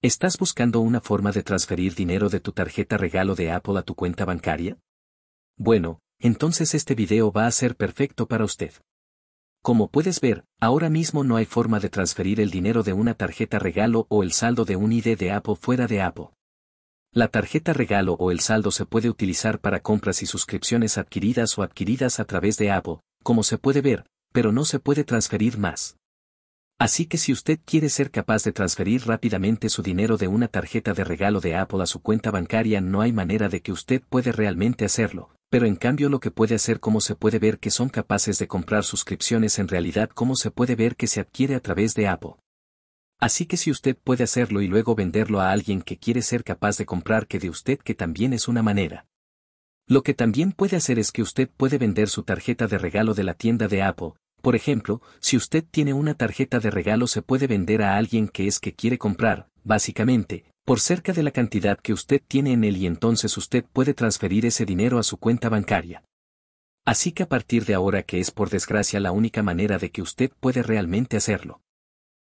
¿Estás buscando una forma de transferir dinero de tu tarjeta regalo de Apple a tu cuenta bancaria? Bueno, entonces este video va a ser perfecto para usted. Como puedes ver, ahora mismo no hay forma de transferir el dinero de una tarjeta regalo o el saldo de un ID de Apple fuera de Apple. La tarjeta regalo o el saldo se puede utilizar para compras y suscripciones adquiridas o adquiridas a través de Apple, como se puede ver, pero no se puede transferir más. Así que si usted quiere ser capaz de transferir rápidamente su dinero de una tarjeta de regalo de Apple a su cuenta bancaria, no hay manera de que usted puede realmente hacerlo, pero en cambio lo que puede hacer como se puede ver que son capaces de comprar suscripciones en realidad como se puede ver que se adquiere a través de Apple. Así que si usted puede hacerlo y luego venderlo a alguien que quiere ser capaz de comprar que de usted que también es una manera. Lo que también puede hacer es que usted puede vender su tarjeta de regalo de la tienda de Apple, por ejemplo, si usted tiene una tarjeta de regalo se puede vender a alguien que es que quiere comprar, básicamente, por cerca de la cantidad que usted tiene en él y entonces usted puede transferir ese dinero a su cuenta bancaria. Así que a partir de ahora que es por desgracia la única manera de que usted puede realmente hacerlo.